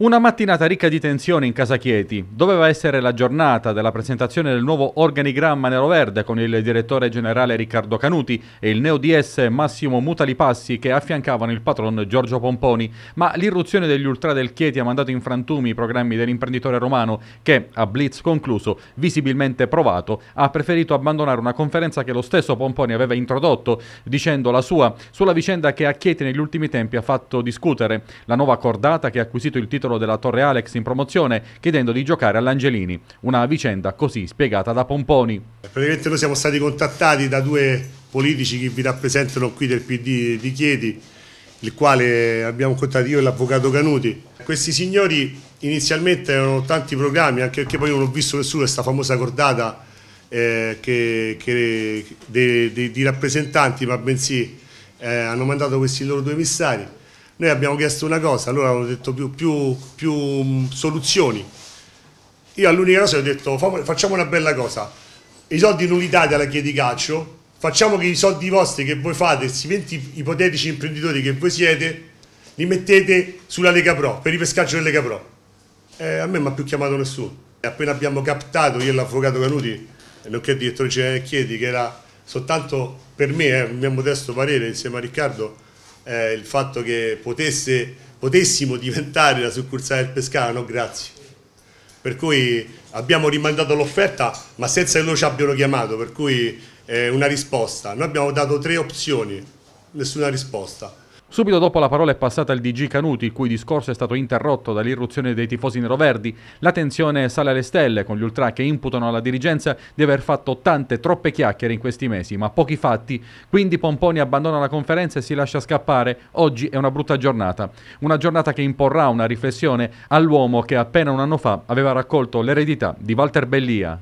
Una mattinata ricca di tensioni in casa Chieti. Doveva essere la giornata della presentazione del nuovo organigramma nero-verde con il direttore generale Riccardo Canuti e il neo DS Massimo Mutalipassi che affiancavano il patron Giorgio Pomponi, ma l'irruzione degli ultra del Chieti ha mandato in frantumi i programmi dell'imprenditore romano che, a blitz concluso, visibilmente provato, ha preferito abbandonare una conferenza che lo stesso Pomponi aveva introdotto, dicendo la sua, sulla vicenda che a Chieti negli ultimi tempi ha fatto discutere, la nuova cordata che ha acquisito il titolo titolo della Torre Alex in promozione chiedendo di giocare all'Angelini, una vicenda così spiegata da Pomponi. Praticamente noi siamo stati contattati da due politici che vi rappresentano qui del PD di Chieti, il quale abbiamo contattato io e l'avvocato Canuti. Questi signori inizialmente erano tanti programmi, anche perché poi non ho visto nessuno questa famosa cordata eh, che, che, di rappresentanti, ma bensì eh, hanno mandato questi loro due emissari. Noi abbiamo chiesto una cosa, loro hanno detto più, più, più mm, soluzioni. Io all'unica cosa ho detto facciamo una bella cosa, i soldi non li date alla Chiedi Calcio, facciamo che i soldi vostri che voi fate, questi 20 ipotetici imprenditori che voi siete, li mettete sulla Lega Pro, per il pescaggio della Lega Pro. Eh, a me non mi ha più chiamato nessuno. Appena abbiamo captato io e l'avvocato Canuti, nonché il direttore generale Chiedi, che era soltanto per me, eh, il mio modesto parere, insieme a Riccardo, eh, il fatto che potesse, potessimo diventare la succursale del Pescano, grazie. Per cui abbiamo rimandato l'offerta ma senza che loro ci abbiano chiamato, per cui eh, una risposta. Noi abbiamo dato tre opzioni, nessuna risposta Subito dopo la parola è passata al DG Canuti, il cui discorso è stato interrotto dall'irruzione dei tifosi neroverdi. La tensione sale alle stelle, con gli ultra che imputano alla dirigenza di aver fatto tante, troppe chiacchiere in questi mesi, ma pochi fatti. Quindi Pomponi abbandona la conferenza e si lascia scappare. Oggi è una brutta giornata. Una giornata che imporrà una riflessione all'uomo che appena un anno fa aveva raccolto l'eredità di Walter Bellia,